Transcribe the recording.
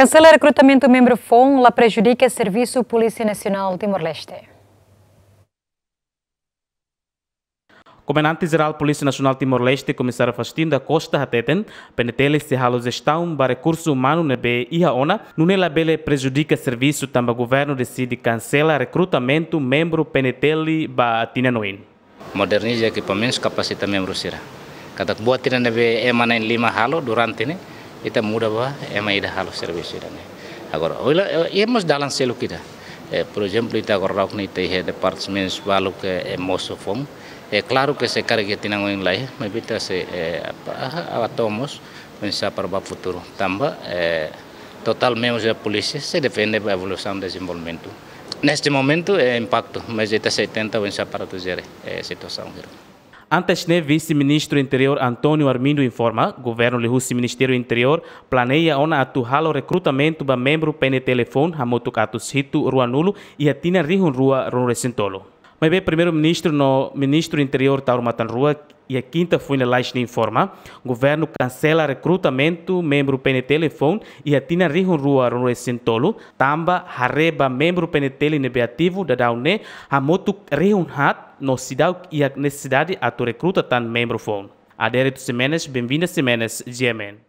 Cancela recrutamento do membro FON, lá prejudica serviço Polícia Nacional Timor-Leste. Comandante-Geral Polícia Nacional Timor-Leste, Comissário Fastindo da Costa Hateten, penetele se halos estão para recurso humano nebe e Ona, nunela bele prejudica serviço o governo decide cancela recrutamento membro penetele ba noin. Moderniza equipamentos, capacita membro será. Katak boa tina nebe em lima halo durante ini, né? Ita muda ba, ema ida halo serviço ida né. Agora, olha, eh, emos dalam selo kita. Eh, por exemplo, ita agora rock nita ihe departments balu ke emoso eh, fong. É eh, claro que se carga tinang yang lain, mebita se apa atomos pensar para o futuro. Tamba eh, total mesmo da polícia se depende a evolução do desenvolvimento. Neste momento é impacto, mas até 70 pensar para dizer a situação. Antes, né, vice-ministro interior Antônio Armindo informa, governo o Ministério Interior planeia ona atuhalo recrutamento para membro PN Telefone, Hamotucatus Hito Ruanulo e a Tina Rihun Rua Ron Recentolo. Mas bem, primeiro-ministro no ministro interior Tauro Matanrua e a quinta foi na Laixin informa, o governo cancela recrutamento membro PNT Lefon e a Tina Rihunrua Ruesintolo, Tamba Hareba membro PNT negativo da Daune, a Motu Rihunhat no cidade e a necessidade a tu recruta tan membro Fon. tu Semenes, bem-vinda Semenes, GMN.